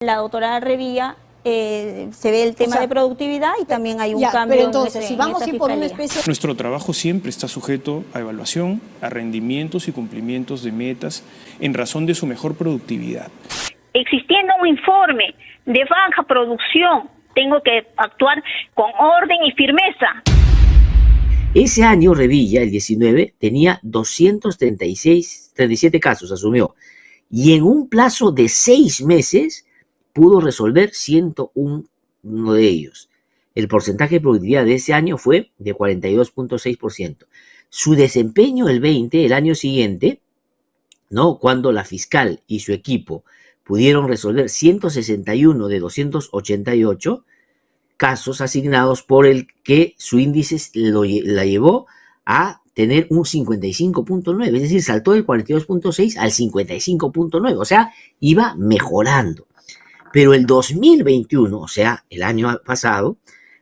la doctora Revilla eh, se ve el tema de productividad y también hay un cambio. entonces, si vamos a por una Nuestro trabajo siempre está sujeto a evaluación, a rendimientos y cumplimientos de metas en razón de su mejor productividad. Existiendo un informe de baja producción, tengo que actuar con orden y firmeza. Ese año Revilla, el 19, tenía 236, 37 casos, asumió. Y en un plazo de seis meses pudo resolver 101 de ellos. El porcentaje de productividad de ese año fue de 42.6%. Su desempeño el 20, el año siguiente, ¿no? cuando la fiscal y su equipo pudieron resolver 161 de 288 casos asignados por el que su índice lo, la llevó a tener un 55.9, es decir, saltó del 42.6 al 55.9, o sea, iba mejorando. Pero el 2021, o sea, el año pasado,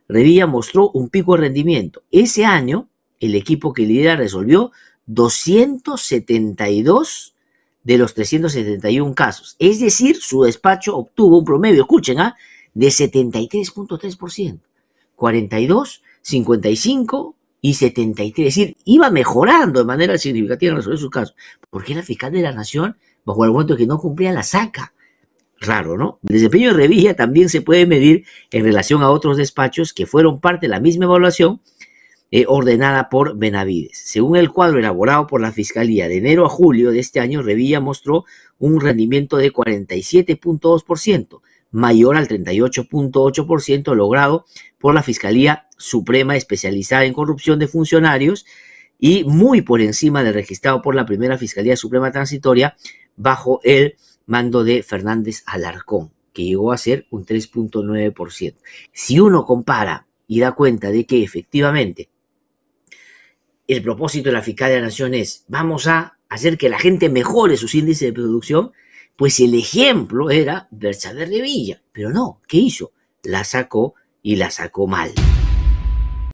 Revilla mostró un pico de rendimiento. Ese año, el equipo que lidera resolvió 272 de los 371 casos. Es decir, su despacho obtuvo un promedio, escuchen, ¿ah? de 73.3%. 42, 55 y 73. Es decir, iba mejorando de manera significativa en resolver sus casos. Porque era fiscal de la nación bajo el argumento que no cumplía la saca. Raro, ¿no? El desempeño de Revilla también se puede medir en relación a otros despachos que fueron parte de la misma evaluación eh, ordenada por Benavides. Según el cuadro elaborado por la Fiscalía de enero a julio de este año, Revilla mostró un rendimiento de 47.2%, mayor al 38.8% logrado por la Fiscalía Suprema especializada en corrupción de funcionarios y muy por encima del registrado por la primera Fiscalía Suprema Transitoria bajo el mando de Fernández Alarcón, que llegó a ser un 3.9%. Si uno compara y da cuenta de que efectivamente el propósito de la Fiscalía de la Nación es vamos a hacer que la gente mejore sus índices de producción, pues el ejemplo era Bersa de Revilla, Pero no, ¿qué hizo? La sacó y la sacó mal.